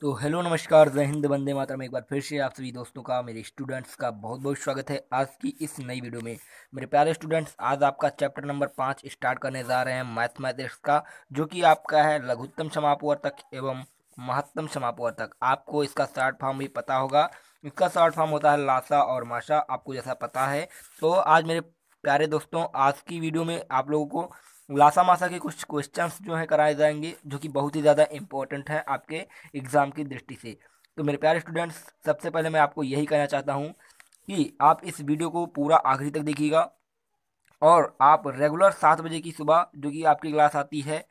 तो हेलो नमस्कार जय हिंद वंदे मातरम एक बार फिर से आप सभी दोस्तों का मेरे स्टूडेंट्स का बहुत बहुत स्वागत है आज की इस नई वीडियो में मेरे प्यारे स्टूडेंट्स आज आपका चैप्टर नंबर पाँच स्टार्ट करने जा रहे हैं मैथमेटिक्स का जो कि आपका है लघुत्तम समापवर्तक एवं महत्तम समापवर्तक आपको इसका शार्ट फॉर्म भी पता होगा इसका शार्ट फॉर्म होता है लाशा और माशा आपको जैसा पता है तो आज मेरे प्यारे दोस्तों आज की वीडियो में आप लोगों को लासा मासा के कुछ क्वेश्चंस जो है कराए जाएंगे जो कि बहुत ही ज़्यादा इम्पोर्टेंट है आपके एग्ज़ाम की दृष्टि से तो मेरे प्यारे स्टूडेंट्स सबसे पहले मैं आपको यही कहना चाहता हूँ कि आप इस वीडियो को पूरा आखिरी तक देखिएगा और आप रेगुलर सात बजे की सुबह जो कि आपकी क्लास आती है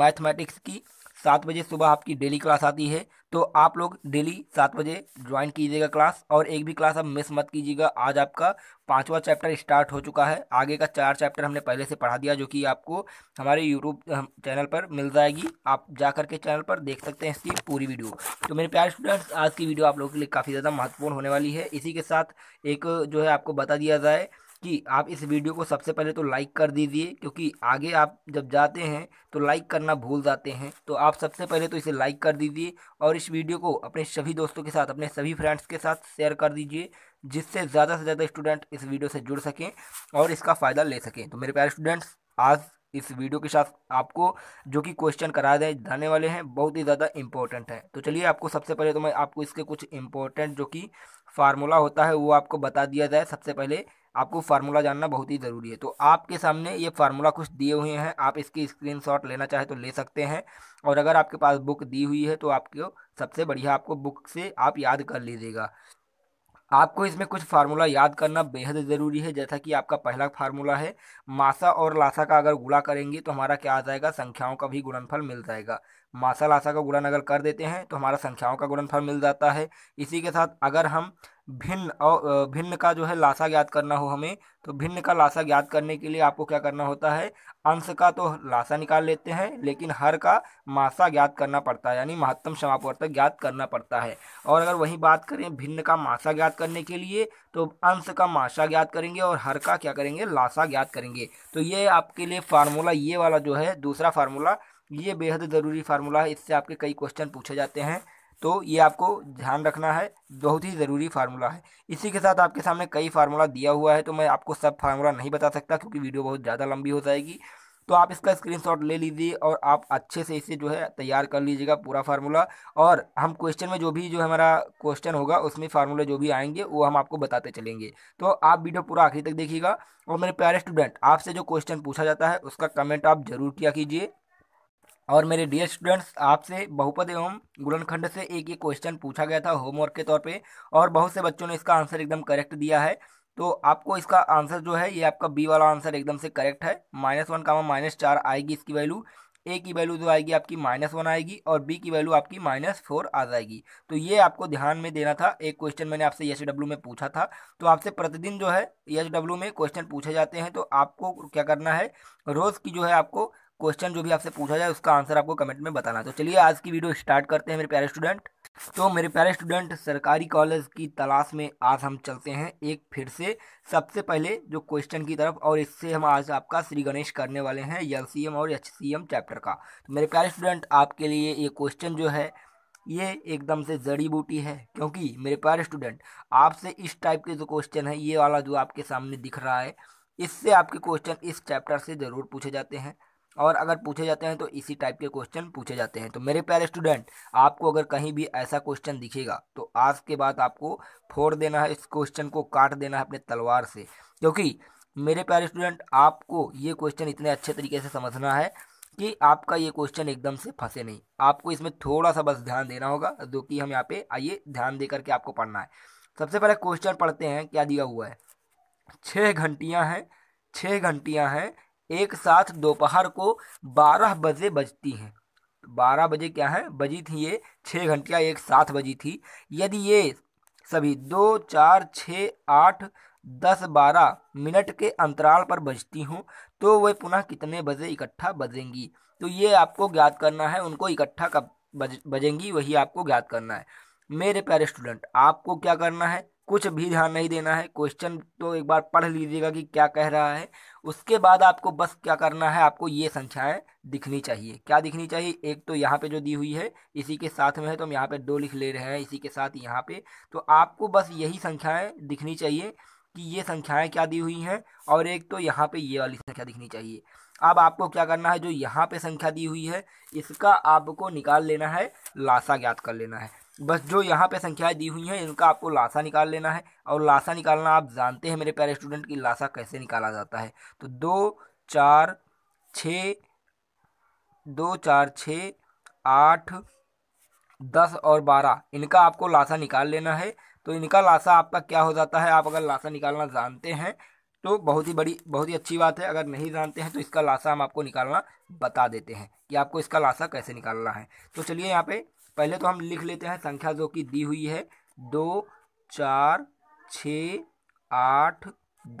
मैथमेटिक्स की सात बजे सुबह आपकी डेली क्लास आती है तो आप लोग डेली सात बजे ज्वाइन कीजिएगा क्लास और एक भी क्लास आप मिस मत कीजिएगा आज आपका पांचवा चैप्टर स्टार्ट हो चुका है आगे का चार चैप्टर हमने पहले से पढ़ा दिया जो कि आपको हमारे यूट्यूब चैनल पर मिल जाएगी आप जा के चैनल पर देख सकते हैं इसकी पूरी वीडियो तो मेरे प्यारे स्टूडेंट्स आज की वीडियो आप लोगों के लिए काफ़ी ज़्यादा महत्वपूर्ण होने वाली है इसी के साथ एक जो है आपको बता दिया जाए कि आप इस वीडियो को सबसे पहले तो लाइक कर दीजिए क्योंकि आगे आप जब जाते हैं तो लाइक करना भूल जाते हैं तो आप सबसे पहले तो इसे लाइक कर दीजिए और इस वीडियो को अपने सभी दोस्तों के साथ अपने सभी फ्रेंड्स के साथ शेयर कर दीजिए जिससे ज़्यादा से ज़्यादा स्टूडेंट इस वीडियो से जुड़ सकें और इसका फ़ायदा ले सकें तो मेरे प्यारे स्टूडेंट्स आज इस वीडियो के साथ आपको जो कि क्वेश्चन करा दें जाने वाले हैं बहुत ही ज़्यादा इंपॉर्टेंट है तो चलिए आपको सबसे पहले तो मैं आपको इसके कुछ इंपॉर्टेंट जो कि फार्मूला होता है वो आपको बता दिया जाए सबसे पहले आपको फार्मूला जानना बहुत ही ज़रूरी है तो आपके सामने ये फार्मूला कुछ दिए हुए हैं आप इसकी स्क्रीनशॉट लेना चाहे तो ले सकते हैं और अगर आपके पास बुक दी हुई है तो आपको सबसे बढ़िया आपको बुक से आप याद कर लीजिएगा आपको इसमें कुछ फार्मूला याद करना बेहद ज़रूरी है जैसा कि आपका पहला फार्मूला है मासा और लासा का अगर गुणा करेंगे तो हमारा क्या आ जाएगा संख्याओं का भी गुणनफल मिल जाएगा मासा लासा का गुणन अगर कर देते हैं तो हमारा संख्याओं का गुणनफल मिल जाता है इसी के साथ अगर हम भिन्न और भिन्न का जो है लाशा ज्ञात करना हो हमें तो भिन्न का लाशा ज्ञात करने के लिए आपको क्या करना होता है अंश का तो लाशा निकाल लेते हैं लेकिन हर का मासा ज्ञात करना पड़ता है यानी महत्तम समापवर्तक ज्ञात करना पड़ता है और अगर वही बात करें भिन्न का मासा ज्ञात करने के लिए तो अंश का मासा ज्ञात करेंगे और हर का क्या करेंगे लाशा ज्ञात करेंगे तो ये आपके लिए फार्मूला ये वाला जो है दूसरा फार्मूला ये बेहद ज़रूरी फार्मूला है इससे आपके कई क्वेश्चन पूछे जाते हैं तो ये आपको ध्यान रखना है बहुत ही ज़रूरी फार्मूला है इसी के साथ आपके सामने कई फार्मूला दिया हुआ है तो मैं आपको सब फार्मूला नहीं बता सकता क्योंकि वीडियो बहुत ज़्यादा लंबी हो जाएगी तो आप इसका स्क्रीनशॉट ले लीजिए और आप अच्छे से इसे जो है तैयार कर लीजिएगा पूरा फार्मूला और हम क्वेश्चन में जो भी जो हमारा क्वेश्चन होगा उसमें फार्मूला जो भी आएंगे वो हम आपको बताते चलेंगे तो आप वीडियो पूरा आखिरी तक देखिएगा और मेरे प्यारे स्टूडेंट आपसे जो क्वेश्चन पूछा जाता है उसका कमेंट आप जरूर किया कीजिए और मेरे डियर स्टूडेंट्स आपसे बहुपद एवं गुणनखंड से एक ये क्वेश्चन पूछा गया था होमवर्क के तौर पे और बहुत से बच्चों ने इसका आंसर एकदम करेक्ट दिया है तो आपको इसका आंसर जो है ये आपका बी वाला आंसर एकदम से करेक्ट है माइनस वन का माइनस चार आएगी इसकी वैल्यू ए की वैल्यू जो आएगी आपकी माइनस वन आएगी और बी की वैल्यू आपकी माइनस फोर आ जाएगी तो ये आपको ध्यान में देना था एक क्वेश्चन मैंने आपसे एच डब्ल्यू में पूछा था तो आपसे प्रतिदिन जो है एच डब्ल्यू में क्वेश्चन पूछे जाते हैं तो आपको क्या करना है रोज़ की जो है आपको क्वेश्चन जो भी आपसे पूछा जाए उसका आंसर आपको कमेंट में बताना तो चलिए आज की वीडियो स्टार्ट करते हैं मेरे प्यारे स्टूडेंट तो मेरे प्यारे स्टूडेंट सरकारी कॉलेज की तलाश में आज हम चलते हैं एक फिर से सबसे पहले जो क्वेश्चन की तरफ और इससे हम आज आपका श्री गणेश करने वाले हैं एल और एच चैप्टर का तो मेरे प्यारे स्टूडेंट आपके लिए ये क्वेश्चन जो है ये एकदम से जड़ी बूटी है क्योंकि मेरे प्यारे स्टूडेंट आपसे इस टाइप के जो क्वेश्चन है ये वाला जो आपके सामने दिख रहा है इससे आपके क्वेश्चन इस चैप्टर से ज़रूर पूछे जाते हैं और अगर पूछे जाते हैं तो इसी टाइप के क्वेश्चन पूछे जाते हैं तो मेरे प्यारे स्टूडेंट आपको अगर कहीं भी ऐसा क्वेश्चन दिखेगा तो आज के बाद आपको फोड़ देना है इस क्वेश्चन को काट देना है अपने तलवार से क्योंकि मेरे प्यारे स्टूडेंट आपको ये क्वेश्चन इतने अच्छे तरीके से समझना है कि आपका ये क्वेश्चन एकदम से फंसे नहीं आपको इसमें थोड़ा सा बस ध्यान देना होगा जो कि हम यहाँ पे आइए ध्यान दे करके आपको पढ़ना है सबसे पहले क्वेश्चन पढ़ते हैं क्या दिया हुआ है छः घंटियाँ हैं छः घंटियाँ हैं एक साथ दोपहर को बारह बजे बजती हैं बारह बजे क्या है बजी थी ये छः घंटियाँ एक साथ बजी थी यदि ये सभी दो चार छः आठ दस बारह मिनट के अंतराल पर बजती हूँ तो वे पुनः कितने बजे इकट्ठा बजेंगी तो ये आपको ज्ञात करना है उनको इकट्ठा कब बज बजेंगी वही आपको ज्ञात करना है मेरे प्यारे स्टूडेंट आपको क्या करना है कुछ भी ध्यान नहीं देना है क्वेश्चन तो एक बार पढ़ लीजिएगा कि क्या कह रहा है उसके बाद आपको बस क्या करना है आपको ये संख्याएं दिखनी चाहिए क्या दिखनी चाहिए एक तो यहाँ पे जो दी हुई है इसी के साथ में है तो हम यहाँ पे दो लिख ले रहे हैं इसी के साथ यहाँ पे तो आपको बस यही संख्याएं दिखनी चाहिए कि ये संख्याएं क्या दी हुई हैं और एक तो यहाँ पे ये वाली संख्या दिखनी चाहिए अब आपको क्या करना है जो यहाँ पे संख्या दी हुई है इसका आपको निकाल लेना है लाशा ज्ञात कर लेना है बस जो यहाँ पे संख्याएं दी हुई हैं इनका आपको लाशा निकाल लेना है और लाशा निकालना आप जानते हैं मेरे प्यारे स्टूडेंट की लाशा कैसे निकाला जाता है तो दो चार छ दो चार छ आठ दस और बारह इनका आपको लाशा निकाल लेना है तो इनका लाशा आपका क्या हो जाता है आप अगर लाशा निकालना जानते हैं तो बहुत ही बड़ी बहुत ही अच्छी बात है अगर नहीं जानते हैं तो इसका लाशा हम आपको निकालना बता देते हैं कि आपको इसका लाशा कैसे निकालना है तो चलिए यहाँ पे पहले तो हम लिख लेते हैं संख्या जो कि दी हुई है दो चार छ आठ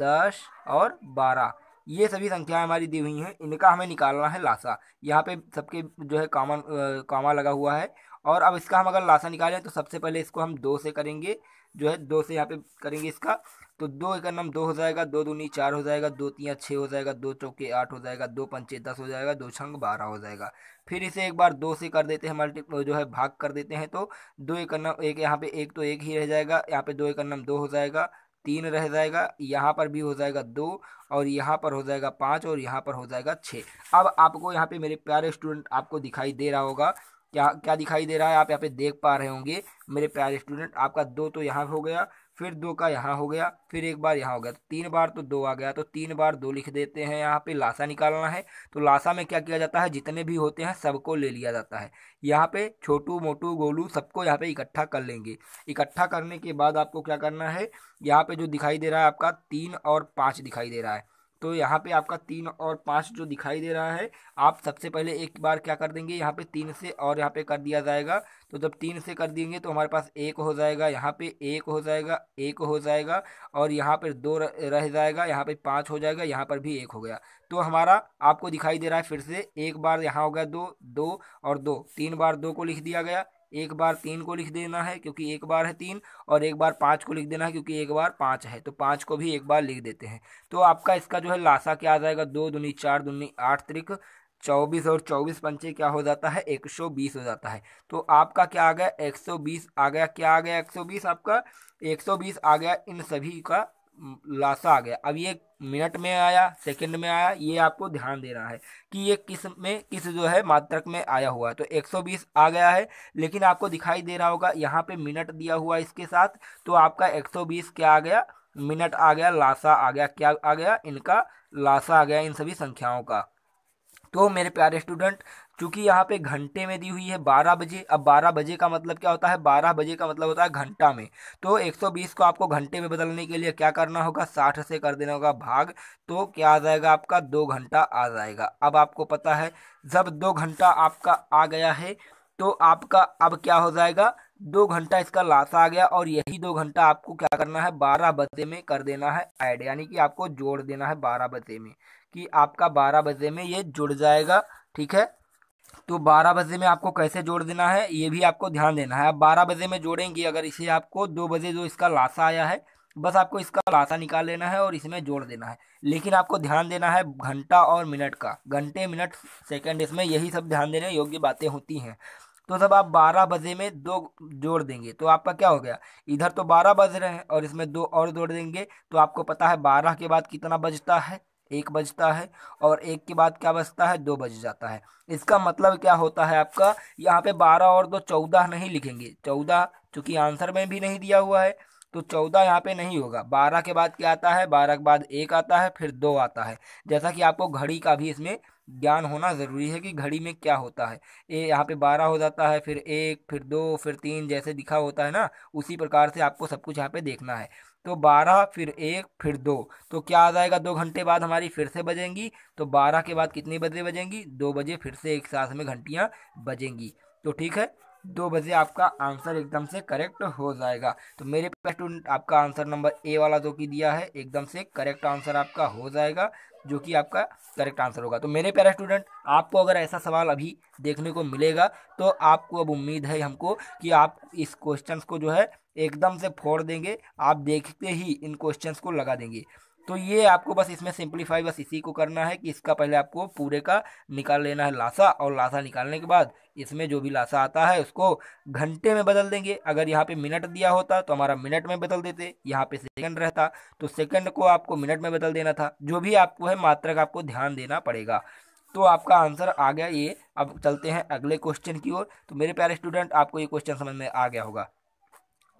दस और बारह ये सभी संख्याएं हमारी दी हुई हैं इनका हमें निकालना है लाशा यहाँ पे सबके जो है कामा कामा लगा हुआ है और अब इसका हम अगर लाशा निकालें तो सबसे पहले इसको हम दो से करेंगे जो है दो से यहाँ पे करेंगे इसका तो दो एक नम दो हो जाएगा दो दूनी चार हो जाएगा दो तीन छः हो जाएगा दो चौके आठ हो जाएगा दो पंचे दस हो जाएगा दो छंग बारह हो जाएगा फिर इसे एक बार दो से कर देते हैं मल्टी जो है भाग कर देते हैं तो दो एक नम एक यहाँ पे एक तो एक ही रह जाएगा यहाँ पे दो एक नम दो हो जाएगा तीन रह जाएगा यहाँ पर भी हो जाएगा दो और यहाँ पर हो जाएगा पाँच और यहाँ पर हो जाएगा छः अब आपको यहाँ पे मेरे प्यारे स्टूडेंट आपको दिखाई दे रहा होगा क्या क्या दिखाई दे रहा है आप यहाँ पे देख पा रहे होंगे मेरे प्यारे स्टूडेंट आपका दो तो यहाँ हो गया फिर दो का यहाँ हो गया फिर एक बार यहाँ हो गया तो तीन बार तो दो आ गया तो तीन बार दो लिख देते हैं यहाँ पे लाशा निकालना है तो लाशा में क्या किया जाता है जितने भी होते हैं सबको ले लिया जाता है यहाँ पे छोटू मोटू गोलू सबको यहाँ पे इकट्ठा कर लेंगे इकट्ठा करने के बाद आपको क्या करना है यहाँ पे जो दिखाई दे रहा है आपका तीन और पाँच दिखाई दे रहा है तो यहाँ पे आपका तीन और पाँच जो दिखाई दे रहा है आप सबसे पहले एक बार क्या कर देंगे यहाँ पे तीन से और यहाँ पे कर दिया जाएगा तो जब तीन से कर देंगे तो हमारे पास एक हो जाएगा यहाँ पे एक हो जाएगा एक हो जाएगा और यहाँ पर दो रह जाएगा यहाँ पे पाँच हो जाएगा यहाँ पर भी एक हो गया तो हमारा आपको दिखाई दे रहा है फिर से एक बार यहाँ हो गया दो दो और दो तीन बार दो को लिख दिया गया एक बार तीन को लिख देना है क्योंकि एक बार है तीन और एक बार पाँच को लिख देना है क्योंकि एक बार पाँच है तो पाँच को भी एक बार लिख देते हैं तो आपका इसका जो है लाशा क्या आ जाएगा दो दूनी चार दूनी आठ त्रिक चौबीस और चौबीस पंचे क्या हो जाता है एक सौ बीस हो जाता है तो आपका क्या आ गया एक सौ बीस आ गया क्या आ गया एक सौ बीस आपका एक सौ बीस आ गया इन सभी का लाशा आ गया अब ये मिनट में आया सेकंड में आया ये आपको ध्यान देना है कि ये किस में किस जो है मात्रक में आया हुआ है तो 120 आ गया है लेकिन आपको दिखाई दे रहा होगा यहाँ पे मिनट दिया हुआ इसके साथ तो आपका 120 क्या आ गया मिनट आ गया लाशा आ गया क्या आ गया इनका लाशा आ गया इन सभी संख्याओं का तो मेरे प्यारे स्टूडेंट क्योंकि यहाँ पे घंटे में दी हुई है बारह बजे अब बारह बजे का मतलब क्या होता है बारह बजे का मतलब होता है घंटा में तो एक सौ बीस को आपको घंटे में बदलने के लिए क्या करना होगा साठ से कर देना होगा भाग तो क्या आ जाएगा आपका दो घंटा आ जाएगा अब आपको पता है जब दो घंटा आपका आ गया है तो आपका अब क्या हो जाएगा दो घंटा इसका लाशा आ गया और यही दो घंटा आपको क्या करना है बारह बजे में कर देना है ऐड यानी कि आपको जोड़ देना है बारह बजे में कि आपका बारह बजे में ये जुड़ जाएगा ठीक है तो बारह बजे में आपको कैसे जोड़ देना है ये भी आपको ध्यान देना है आप बारह बजे में जोड़ेंगे अगर इसे आपको दो बजे जो इसका लाशा आया है बस आपको इसका लाशा निकाल लेना है और इसमें जोड़ देना है लेकिन आपको ध्यान देना है घंटा और मिनट का घंटे मिनट सेकेंड इसमें यही सब ध्यान देने योग्य बातें होती हैं तो जब आप बारह बजे में दो जोड़ देंगे तो आपका क्या हो गया इधर तो बारह बज रहे हैं और इसमें दो और जोड़ देंगे तो आपको पता है बारह के बाद कितना बजता है एक बजता है और एक के बाद क्या बजता है दो बज जाता है इसका मतलब क्या होता है आपका यहाँ पे बारह और दो चौदह नहीं लिखेंगे चौदह चूँकि आंसर में भी नहीं दिया हुआ है तो चौदह यहाँ पे नहीं होगा बारह के बाद क्या आता है बारह के बाद एक आता है फिर दो आता है जैसा कि आपको घड़ी का भी इसमें ज्ञान होना ज़रूरी है कि घड़ी में क्या होता है ए यहाँ पे बारह हो जाता है फिर एक फिर दो फिर तीन जैसे दिखा होता है ना उसी प्रकार से आपको सब कुछ यहाँ पे देखना है तो बारह फिर एक फिर दो तो क्या आ जाएगा दो घंटे बाद हमारी फिर से बजेंगी तो बारह के बाद कितने बजे बजेंगी दो बजे फिर से एक साथ में घंटियाँ बजेंगी तो ठीक है दो बजे आपका आंसर एकदम से करेक्ट हो जाएगा तो मेरे स्टूडेंट तो आपका आंसर नंबर ए वाला जो कि दिया है एकदम से करेक्ट आंसर आपका हो जाएगा जो कि आपका करेक्ट आंसर होगा तो मेरे प्यारे स्टूडेंट आपको अगर ऐसा सवाल अभी देखने को मिलेगा तो आपको अब उम्मीद है हमको कि आप इस क्वेश्चन को जो है एकदम से फोड़ देंगे आप देखते ही इन क्वेश्चंस को लगा देंगे तो ये आपको बस इसमें सिंप्लीफाई बस इसी को करना है कि इसका पहले आपको पूरे का निकाल लेना है लाशा और लाशा निकालने के बाद इसमें जो भी लाशा आता है उसको घंटे में बदल देंगे अगर यहाँ पे मिनट दिया होता तो हमारा मिनट में बदल देते यहाँ पे सेकंड रहता तो सेकंड को आपको मिनट में बदल देना था जो भी आपको है का आपको ध्यान देना पड़ेगा तो आपका आंसर आ गया ये अब चलते हैं अगले क्वेश्चन की ओर तो मेरे प्यारे स्टूडेंट आपको ये क्वेश्चन समझ में आ गया होगा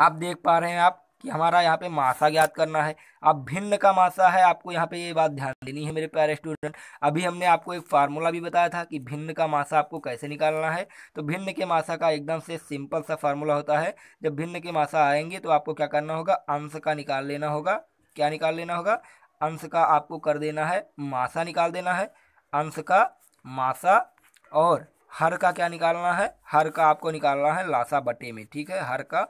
आप देख पा रहे हैं आप कि हमारा यहाँ पे मासा ज्ञात करना है अब भिन्न का मासा है आपको यहाँ पे ये बात ध्यान देनी है मेरे प्यारे स्टूडेंट अभी हमने आपको एक फार्मूला भी बताया था कि भिन्न का मासा आपको कैसे निकालना है तो भिन्न के मासा का एकदम से सिंपल सा फार्मूला होता है जब भिन्न के मासा आएंगे तो आपको क्या करना होगा अंश का निकाल लेना होगा क्या निकाल लेना होगा अंश का आपको कर देना है मासा निकाल देना है अंश का मासा और हर का क्या निकालना है हर का आपको निकालना है लासा बटे में ठीक है हर का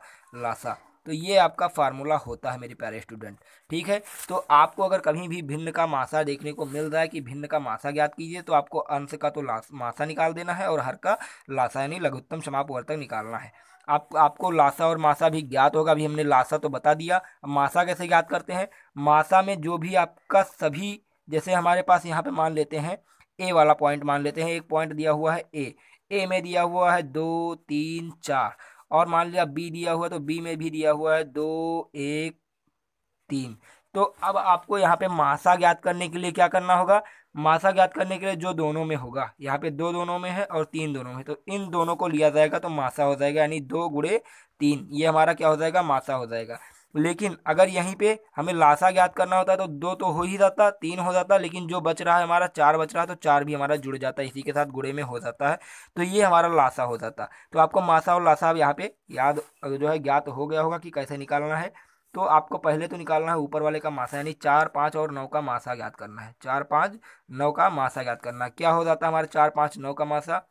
लासा तो ये आपका फार्मूला होता है मेरे प्यारे स्टूडेंट ठीक है तो आपको अगर कभी भी भिन्न का मासा देखने को मिल रहा है कि भिन्न का मासा ज्ञात कीजिए तो आपको अंश का तो मासा निकाल देना है और हर का लासा यानी लघुत्तम समापवर्तक निकालना है आप आपको लासा और मासा भी ज्ञात होगा अभी हमने लासा तो बता दिया मासा कैसे ज्ञात करते हैं मासा में जो भी आपका सभी जैसे हमारे पास यहाँ पर मान लेते हैं ए वाला पॉइंट मान लेते हैं एक पॉइंट दिया हुआ है ए ए में दिया हुआ है दो तीन चार और मान लिया बी दिया हुआ है तो बी में भी दिया हुआ है दो एक तीन तो अब आपको यहाँ पे मासा ज्ञात करने के लिए क्या करना होगा मासा ज्ञात करने के लिए जो दोनों में होगा यहाँ पे दो दोनों में है और तीन दोनों में तो इन दोनों को लिया जाएगा तो मासा हो जाएगा यानी दो गुड़े तीन ये हमारा क्या हो जाएगा मासा हो जाएगा लेकिन अगर यहीं पे हमें लाशा ज्ञात करना होता है तो दो तो हो ही जाता तीन हो जाता लेकिन जो बच रहा है हमारा चार बच रहा है तो चार भी हमारा जुड़ जाता है इसी के साथ गुड़े में हो जाता है तो ये हमारा लाशा हो जाता तो आपको मासा और लाशा अब यहाँ पे याद जो है ज्ञात हो गया होगा कि कैसे निकालना है तो आपको पहले तो निकालना है ऊपर वाले का मासा यानी चार पाँच और नौ का मासा ज्ञात करना है चार पाँच नौ का मासा ज्ञात करना क्या हो जाता है हमारा चार पाँच नौ का मासा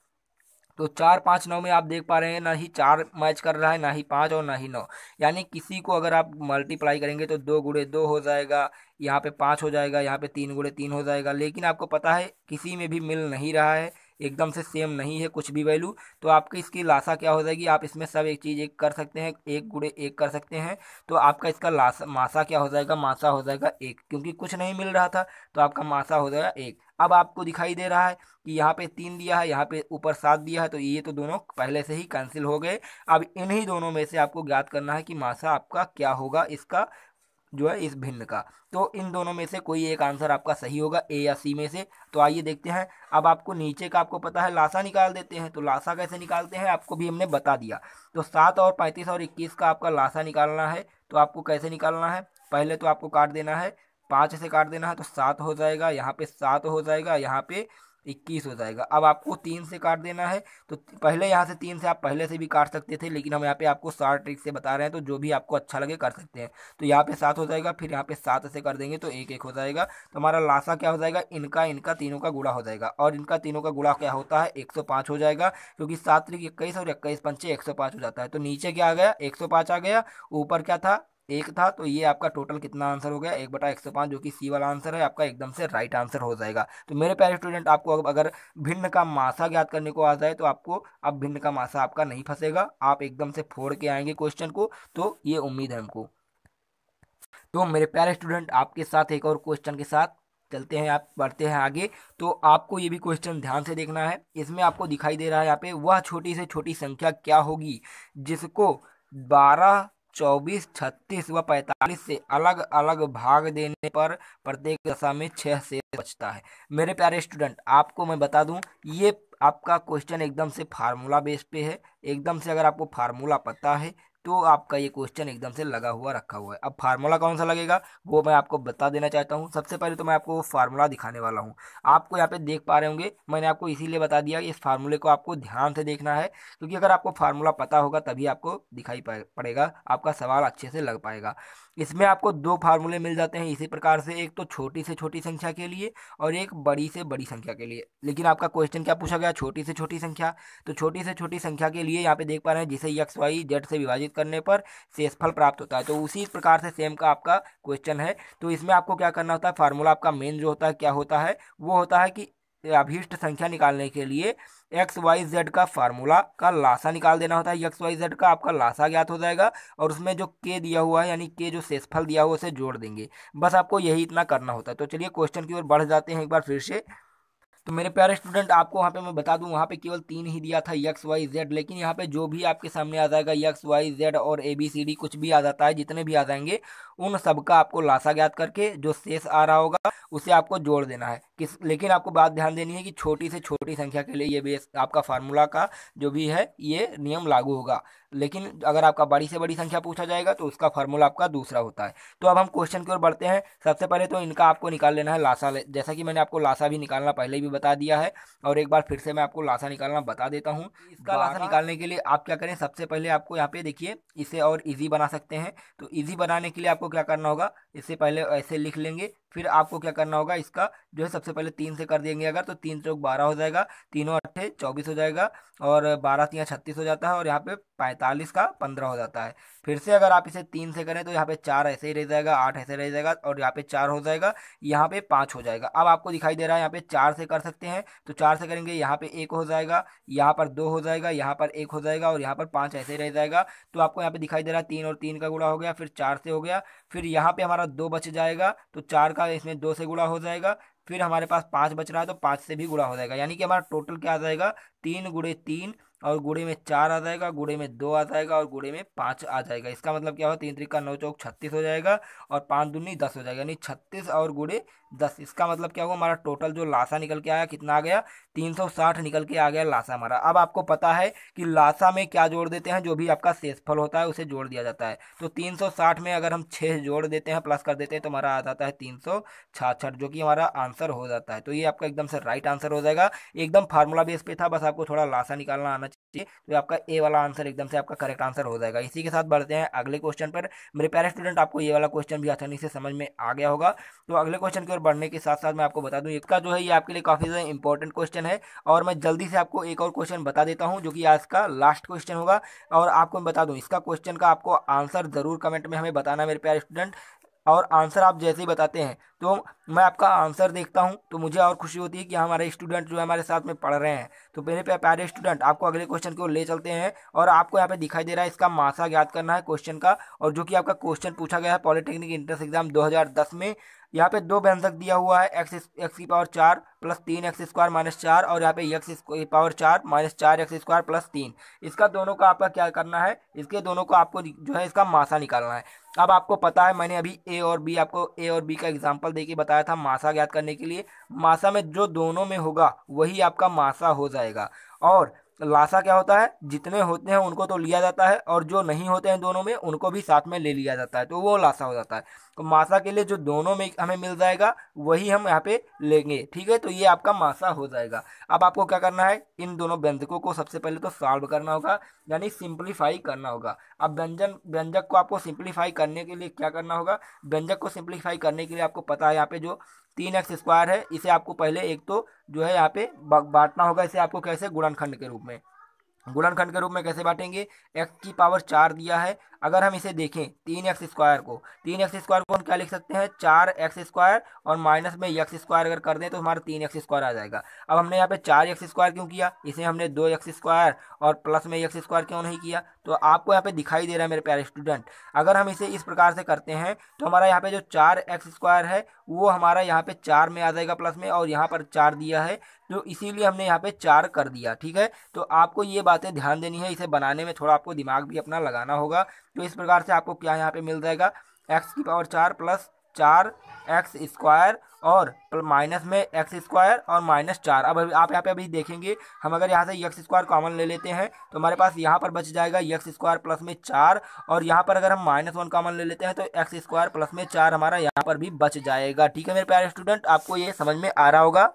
तो चार पाँच नौ में आप देख पा रहे हैं ना ही चार मैच कर रहा है ना ही पाँच और ना ही नौ यानी किसी को अगर आप मल्टीप्लाई करेंगे तो दो गुड़े दो हो जाएगा यहाँ पे पाँच हो जाएगा यहाँ पे तीन गुड़े तीन हो जाएगा लेकिन आपको पता है किसी में भी मिल नहीं रहा है एकदम से सेम नहीं है कुछ भी वैल्यू तो आपकी इसकी लाशा क्या हो जाएगी आप इसमें सब एक चीज़ एक कर सकते हैं एक गुड़े एक कर सकते हैं तो आपका इसका लाशा मासा क्या हो जाएगा मासा हो जाएगा एक क्योंकि कुछ नहीं मिल रहा था तो आपका मासा हो जाएगा एक अब आपको दिखाई दे रहा है कि यहाँ पे तीन दिया है यहाँ पे ऊपर सात दिया है तो ये तो दोनों पहले से ही कैंसिल हो गए अब इन्हीं दोनों में से आपको ज्ञात करना है कि मासा आपका क्या होगा इसका जो है इस भिन्न का तो इन दोनों में से कोई एक आंसर आपका सही होगा ए या सी में से तो आइए देखते हैं अब आपको नीचे का आपको पता है लाशा निकाल देते हैं तो लाशा कैसे निकालते हैं आपको भी हमने बता दिया तो सात और पैंतीस और इक्कीस का आपका लाशा निकालना है तो आपको कैसे निकालना है पहले तो आपको काट देना है पाँच से काट देना है तो सात हो जाएगा यहाँ पे सात हो जाएगा यहाँ पे इक्कीस हो जाएगा अब आपको तीन से काट देना है तो पहले यहाँ से तीन से आप पहले से भी काट सकते थे लेकिन हम यहाँ पे आपको सात ट्रिक से बता रहे हैं तो जो भी आपको अच्छा लगे कर सकते हैं तो यहाँ पे सात हो जाएगा फिर यहाँ पे सात से कर देंगे तो एक एक हो जाएगा तो हमारा लाशा क्या हो जाएगा इनका इनका तीनों का गुड़ा हो जाएगा और इनका तीनों का गुड़ा क्या होता है एक हो जाएगा क्योंकि सात ट्रिक इक्कीस और इक्कीस पंचे एक हो जाता है तो नीचे क्या आ गया एक आ गया ऊपर क्या था एक था तो ये आपका टोटल कितना आंसर हो गया एक बटा एक सौ पाँच जो कि सी वाला आंसर है आपका एकदम से राइट आंसर हो जाएगा तो मेरे प्यारे स्टूडेंट आपको अगर भिन्न का मासा ज्ञात करने को आ जाए तो आपको अब भिन्न का मासा आपका नहीं फंसेगा आप एकदम से फोड़ के आएंगे क्वेश्चन को तो ये उम्मीद है हमको तो मेरे प्यारे स्टूडेंट आपके साथ एक और क्वेश्चन के साथ चलते हैं आप बढ़ते हैं आगे तो आपको ये भी क्वेश्चन ध्यान से देखना है इसमें आपको दिखाई दे रहा है यहाँ पे वह छोटी से छोटी संख्या क्या होगी जिसको बारह चौबीस छत्तीस व पैंतालीस से अलग अलग भाग देने पर प्रत्येक दशा में छः से बचता है मेरे प्यारे स्टूडेंट आपको मैं बता दूं ये आपका क्वेश्चन एकदम से फार्मूला बेस पे है एकदम से अगर आपको फार्मूला पता है तो आपका ये क्वेश्चन एकदम से लगा हुआ रखा हुआ है अब फार्मूला कौन सा लगेगा वो मैं आपको बता देना चाहता हूँ सबसे पहले तो मैं आपको फार्मूला दिखाने वाला हूँ आपको यहाँ पे देख पा रहे होंगे मैंने आपको इसीलिए बता दिया कि इस फार्मूले को आपको ध्यान से देखना है क्योंकि अगर आपको फार्मूला पता होगा तभी आपको दिखाई पड़ेगा आपका सवाल अच्छे से लग पाएगा इसमें आपको दो फार्मूले मिल जाते हैं इसी प्रकार से एक तो छोटी से छोटी संख्या के लिए और एक बड़ी से बड़ी संख्या के लिए लेकिन आपका क्वेश्चन क्या पूछा गया छोटी से छोटी संख्या तो छोटी से छोटी संख्या के लिए यहाँ पे देख पा रहे हैं जिसे यक्स वाई जेड से विभाजित करने पर शेषफल प्राप्त होता है तो उसी प्रकार से सेम का आपका क्वेश्चन है तो इसमें आपको क्या करना होता है फार्मूला आपका मेन जो होता है क्या होता है वो होता है कि अभीष्ट संख्या निकालने के लिए एक्स वाई जेड का फार्मूला का लाशा निकाल देना होता है एक्स वाई जेड का आपका लाशा ज्ञात हो जाएगा और उसमें जो के दिया हुआ है यानी के जो शेषफल दिया हुआ उसे जोड़ देंगे बस आपको यही इतना करना होता है तो चलिए क्वेश्चन की ओर बढ़ जाते हैं एक बार फिर से तो मेरे प्यारे स्टूडेंट आपको वहाँ पे मैं बता दूँ वहाँ पे केवल तीन ही दिया था यक्स वाई जेड लेकिन यहाँ पे जो भी आपके सामने आ जाएगा यक्स वाई जेड और ए बी सी डी कुछ भी आ जाता है जितने भी आ जाएंगे उन सब का आपको लाशा ज्ञात करके जो शेष आ रहा होगा उसे आपको जोड़ देना है किस लेकिन आपको बात ध्यान देनी है कि छोटी से छोटी संख्या के लिए ये बेस आपका फार्मूला का जो भी है ये नियम लागू होगा लेकिन अगर आपका बड़ी से बड़ी संख्या पूछा जाएगा तो उसका फॉर्मूला आपका दूसरा होता है तो अब हम क्वेश्चन की ओर बढ़ते हैं सबसे पहले तो इनका आपको निकाल लेना है लाशा जैसा कि मैंने आपको लाशा भी निकालना पहले भी बता दिया है और एक बार फिर से मैं आपको लाशा निकालना बता देता हूँ इसका लाशा निकालने के लिए आप क्या करें सबसे पहले आपको यहाँ पे देखिए इसे और ईजी बना सकते हैं तो ईजी बनाने के लिए आपको क्या करना होगा इससे पहले ऐसे लिख लेंगे फिर आपको क्या करना होगा इसका जो है सबसे पहले तीन से कर देंगे अगर तो तीन चौक बारह हो जाएगा तीनों अट्ठे चौबीस हो जाएगा और बारह तीन छत्तीस हो जाता है और यहाँ पे पैंतालीस का पंद्रह हो जाता है फिर से अगर आप इसे तीन से करें तो यहाँ पे चार ऐसे ही रह जाएगा आठ ऐसे रह जाएगा और यहाँ पे चार हो जाएगा यहाँ पे पाँच हो जाएगा अब आपको दिखाई दे रहा है यहाँ पे चार से कर सकते हैं तो चार से करेंगे यहाँ पे एक हो जाएगा यहाँ पर दो हो जाएगा यहाँ पर एक हो जाएगा और यहाँ पर पाँच ऐसे रह जाएगा तो आपको यहाँ पे दिखाई दे रहा है तीन और तीन का गुड़ा हो गया फिर चार से हो गया फिर यहाँ पे हमारा दो बच जाएगा तो चार का का इसमें दो से गुड़ा हो जाएगा फिर हमारे पास पाँच बच रहा है तो पाँच से भी गुड़ा हो जाएगा यानी कि हमारा टोटल क्या आ जाएगा तीन गुड़े तीन और गुड़े में चार आ जाएगा गुड़े में दो आ जाएगा और गुड़े में पाँच आ जाएगा इसका मतलब क्या हो तीन त्रिका नौ चौक छत्तीस हो जाएगा और पाँच दूनी दस हो जाएगा यानी छत्तीस और गुड़े दस इसका मतलब क्या होगा हमारा टोटल जो लाशा निकल के आया कितना आ गया तीन सौ साठ निकल के आ गया लाशा हमारा अब आपको पता है कि लाशा में क्या जोड़ देते हैं जो भी आपका शेषफल होता है उसे जोड़ दिया जाता है तो तीन सौ साठ में अगर हम छः जोड़ देते हैं प्लस कर देते हैं तो हमारा आ जाता है तीन सौ छाछठ जो कि हमारा आंसर हो जाता है तो ये आपका एकदम से राइट आंसर हो जाएगा एकदम फार्मूला बेस पे था बस आपको थोड़ा लाशा निकालना आना ठीक तो आपका ए वाला आंसर एकदम से आपका करेक्ट आंसर हो जाएगा इसी के साथ बढ़ते हैं अगले क्वेश्चन पर मेरे प्यारे स्टूडेंट आपको ये वाला क्वेश्चन भी आसानी से समझ में आ गया होगा तो अगले क्वेश्चन की ओर बढ़ने के साथ साथ मैं आपको बता दूं इसका जो है ये आपके लिए काफ़ी ज़्यादा इंपॉर्टेंट क्वेश्चन है और मैं जल्दी से आपको एक और क्वेश्चन बता देता हूँ जो कि आज का लास्ट क्वेश्चन होगा और आपको मैं बता दूँ इसका क्वेश्चन का आपको आंसर ज़रूर कमेंट में हमें बताना मेरे प्यारे स्टूडेंट और आंसर आप जैसे ही बताते हैं तो मैं आपका आंसर देखता हूँ तो मुझे और खुशी होती है कि हमारे स्टूडेंट जो हमारे साथ में पढ़ रहे हैं तो मेरे प्यारे स्टूडेंट आपको अगले क्वेश्चन को ले चलते हैं और आपको यहाँ पे दिखाई दे रहा है इसका मासा याद करना है क्वेश्चन का और जो कि आपका क्वेश्चन पूछा गया है पॉलिटेक्निक इंट्रेंस एग्जाम दो में यहाँ पे दो व्यंजक दिया हुआ है एक्स एक्स की पावर चार प्लस तीन एक्स स्क्वायर माइनस चार और यहाँ पे एक्स की पावर चार माइनस चार एक्स स्क्वायर प्लस तीन इसका दोनों का आपका क्या करना है इसके दोनों को आपको जो है इसका मासा निकालना है अब आपको पता है मैंने अभी ए और बी आपको ए और बी का एग्जाम्पल देके बताया था मासा ज्ञात करने के लिए मासा में जो दोनों में होगा वही आपका मासा हो जाएगा और लाशा क्या होता है जितने होते हैं उनको तो लिया जाता है और जो नहीं होते हैं दोनों में उनको भी साथ में ले लिया जाता है तो वो लाशा हो जाता है तो मासा के लिए जो दोनों में हमें मिल जाएगा वही हम यहाँ पे लेंगे ठीक है तो ये आपका मासा हो जाएगा अब आपको क्या करना है इन दोनों व्यंजकों को सबसे पहले तो सॉल्व करना होगा यानी सिंप्लीफाई करना होगा अब व्यंजन व्यंजक को आपको सिंप्लीफाई करने के लिए क्या करना होगा व्यंजक को सिंप्लीफाई करने के लिए आपको पता है यहाँ पे जो तीन एक्स स्क्वायर है इसे आपको पहले एक तो जो है यहाँ पे बांटना होगा इसे आपको कैसे गुणनखंड के रूप में गुणनखंड के रूप में कैसे बांटेंगे एक्स की पावर चार दिया है अगर हम इसे देखें तीन एक्स स्क्वायर को तीन एक्स स्क्वायर को हम क्या लिख सकते हैं चार एक्स स्क्वायर और माइनस में एक स्क्वायर अगर कर दें तो हमारा तीन एक्स स्क्वायर आ जाएगा अब हमने यहाँ पे चार एक्स स्क्वायर क्यों किया इसे हमने दो एक्स स्क्वायर और प्लस में एक स्क्वायर क्यों नहीं किया तो आपको यहाँ पे दिखाई दे रहा है मेरे प्यारे स्टूडेंट अगर हम इसे इस प्रकार से करते हैं तो हमारा यहाँ पे जो चार एक्स स्क्वायर है वो हमारा यहाँ पे चार में आ जाएगा प्लस में और यहाँ पर चार दिया है तो इसीलिए हमने यहाँ पे चार कर दिया ठीक है तो आपको ये बातें ध्यान देनी है इसे बनाने में थोड़ा आपको दिमाग भी अपना लगाना होगा तो इस प्रकार से आपको क्या यहाँ पे मिल जाएगा एक्स की पावर चार प्लस चार एक्स स्क्वायर और माइनस में एक्स स्क्वायर और माइनस चार अब आप यहाँ पे अभी देखेंगे हम अगर यहाँ से एक्स स्क्वायर कॉमन ले लेते हैं तो हमारे पास यहाँ पर बच जाएगा एक्स स्क्वायर प्लस में चार और यहाँ पर अगर हम माइनस वन कॉमन ले लेते हैं तो एक्स स्क्वायर प्लस में चार हमारा यहाँ पर भी बच जाएगा ठीक है मेरे प्यारे स्टूडेंट आपको ये समझ में आ रहा होगा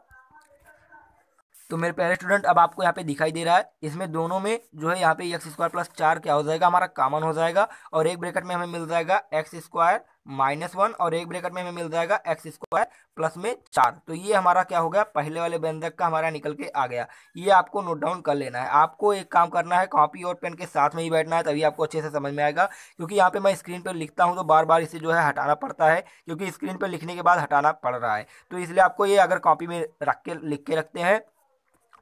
तो मेरे पहले स्टूडेंट अब आपको यहाँ पे दिखाई दे रहा है इसमें दोनों में जो है यहाँ पे एक्स स्क्वायर प्लस चार क्या हो जाएगा हमारा कॉमन हो जाएगा और एक ब्रेकेट में हमें मिल जाएगा एक्स स्क्वायर माइनस वन और एक ब्रेकेट में हमें मिल जाएगा एक्स स्क्वायर प्लस में चार तो ये हमारा क्या हो गया पहले वाले व्यंजक का हमारा निकल के आ गया ये आपको नोट डाउन कर लेना है आपको एक काम करना है कॉपी और पेन के साथ में ही बैठना है तभी आपको अच्छे से समझ में आएगा क्योंकि यहाँ पे मैं स्क्रीन पर लिखता हूँ तो बार बार इसे जो है हटाना पड़ता है क्योंकि स्क्रीन पर लिखने के बाद हटाना पड़ रहा है तो इसलिए आपको ये अगर कॉपी में रख के लिख के रखते हैं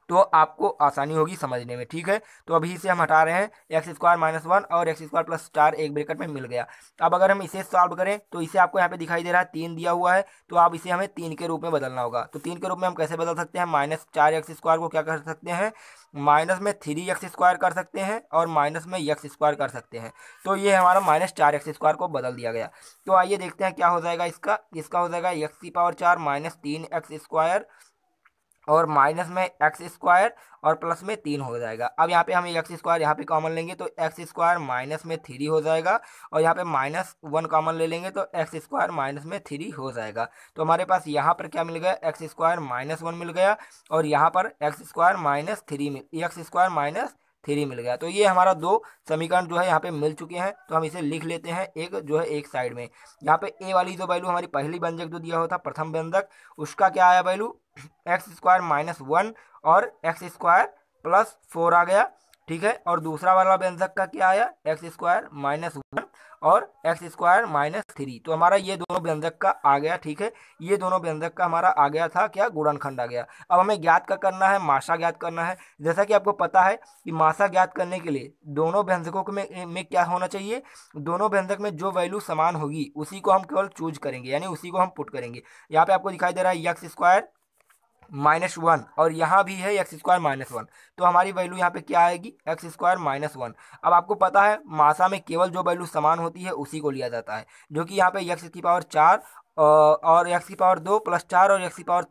तो आपको आसानी होगी समझने में ठीक है तो अभी इसे हम हटा रहे हैं एक्स स्क्वायर माइनस वन और एक्स स्क्वायर प्लस चार एक ब्रेकेट में मिल गया अब अगर हम इसे सॉल्व करें तो इसे आपको यहाँ पे दिखाई दे रहा है तीन दिया हुआ है तो आप इसे हमें तीन के रूप में बदलना होगा तो तीन के रूप में हम कैसे बदल सकते हैं माइनस चार एक्स स्क्वायर को क्या कर सकते हैं माइनस में थ्री एक्स स्क्वायर कर सकते हैं और माइनस में एक्स स्क्वायर कर सकते हैं तो ये हमारा माइनस चार एक्स स्क्वायर को बदल दिया गया तो आइए देखते हैं क्या हो जाएगा इसका इसका हो जाएगा एक्स की पावर चार माइनस तीन एक्स स्क्वायर और माइनस में एक्स स्क्वायर और प्लस में तीन हो जाएगा अब यहाँ पे हम एक्स स्क्वायर यहाँ पे कॉमन लेंगे तो एक्स स्क्वायर माइनस में थ्री हो जाएगा और यहाँ पे माइनस वन कॉमन ले लेंगे तो एक्स स्क्वायर माइनस में थ्री हो जाएगा तो हमारे पास यहाँ पर क्या मिल गया एक्स स्क्वायर माइनस वन मिल गया और यहाँ पर एक्स स्क्वायर माइनस थ्री मिल एक्स स्क्वायर माइनस थ्री मिल गया तो ये हमारा दो समीकरण जो है यहाँ पे मिल चुके हैं तो हम इसे लिख लेते हैं एक जो है एक साइड में यहाँ पे ए वाली जो वैल्यू हमारी पहली व्यंजक जो दिया हुआ था प्रथम व्यंजक उसका क्या आया value X square minus one और एक्स स्क्वायर प्लस फोर आ गया ठीक है और दूसरा वाला व्यंजक का क्या आया एक्स स्क्वायर माइनस वन और एक्स स्क्वायर माइनस थ्री तो हमारा ये दोनों व्यंजक का आ गया ठीक है ये दोनों व्यंजक का हमारा आ गया था क्या गुणनखंड आ गया अब हमें ज्ञात का करना है मासा ज्ञात करना है जैसा कि आपको पता है कि मासा ज्ञात करने के लिए दोनों व्यंजकों में, में क्या होना चाहिए दोनों व्यंजक में जो वैल्यू समान होगी उसी को हम केवल चूज करेंगे यानी उसी को हम पुट करेंगे यहाँ पे आपको दिखाई दे रहा है यक्स स्क्वायर माइनस वन और यहाँ भी है एक्स स्क्वायर माइनस वन तो हमारी वैल्यू यहाँ पे क्या आएगी एक्स स्क्वायर माइनस वन अब आपको पता है मासा में केवल जो वैल्यू समान होती है उसी को लिया जाता है जो कि यहाँ पे एक्स की पावर चार और एक्स की पावर दो प्लस चार और एक्स की पावर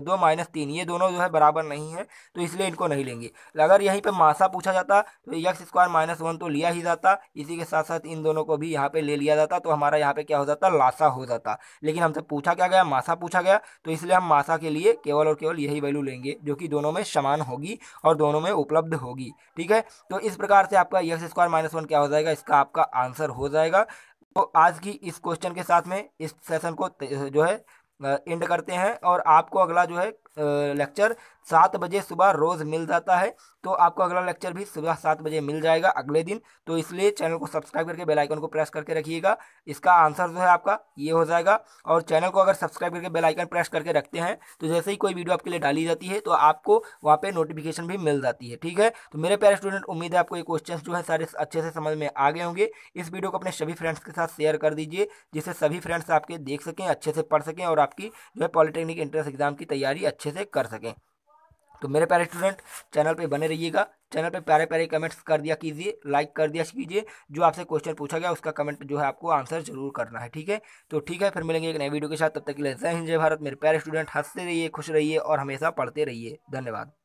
दो माइनस तीन ये दोनों जो है बराबर नहीं है तो इसलिए इनको नहीं लेंगे अगर यहीं पर मासा पूछा जाता तो एक्स स्क्वायर माइनस वन तो लिया ही जाता इसी के साथ साथ इन दोनों को भी यहाँ पे ले लिया जाता तो हमारा यहाँ पे क्या हो जाता लासा हो जाता लेकिन हमसे पूछा क्या गया मासा पूछा गया तो इसलिए हम मासा के लिए केवल और केवल यही वैल्यू लेंगे जो कि दोनों में समान होगी और दोनों में उपलब्ध होगी ठीक है तो इस प्रकार से आपका एक्स स्क्वायर माइनस वन क्या हो जाएगा इसका आपका आंसर हो जाएगा तो आज की इस क्वेश्चन के साथ में इस सेशन को जो है एंड करते हैं और आपको अगला जो है लेक्चर सात बजे सुबह रोज़ मिल जाता है तो आपको अगला लेक्चर भी सुबह सात बजे मिल जाएगा अगले दिन तो इसलिए चैनल को सब्सक्राइब करके बेल आइकन को प्रेस करके रखिएगा इसका आंसर जो है आपका ये हो जाएगा और चैनल को अगर सब्सक्राइब करके बेल आइकन प्रेस करके रखते हैं तो जैसे ही कोई वीडियो आपके लिए डाली जाती है तो आपको वहाँ पर नोटिफिकेशन भी मिल जाती है ठीक है तो मेरे प्यारे स्टूडेंट उम्मीद है आपको ये क्वेश्चन जो है सारे अच्छे से समझ में आ गए होंगे इस वीडियो को अपने सभी फ्रेंड्स के साथ शेयर कर दीजिए जिससे सभी फ्रेंड्स आपके देख सकें अच्छे से पढ़ सकें और आपकी जो है पॉलिटेक्निक एंट्रेंस एग्जाम की तैयारी अच्छी अच्छे से कर सकें तो मेरे प्यारे स्टूडेंट चैनल पे बने रहिएगा चैनल पे प्यारे प्यारे कमेंट्स कर दिया कीजिए लाइक कर दिया कीजिए जो आपसे क्वेश्चन पूछा गया उसका कमेंट जो है आपको आंसर जरूर करना है ठीक है तो ठीक है फिर मिलेंगे एक नए वीडियो के साथ तब तक के लिए जय हिंद जय भारत मेरे प्यारे स्टूडेंट हंसते रहिए खुश रहिए और हमेशा पढ़ते रहिए धन्यवाद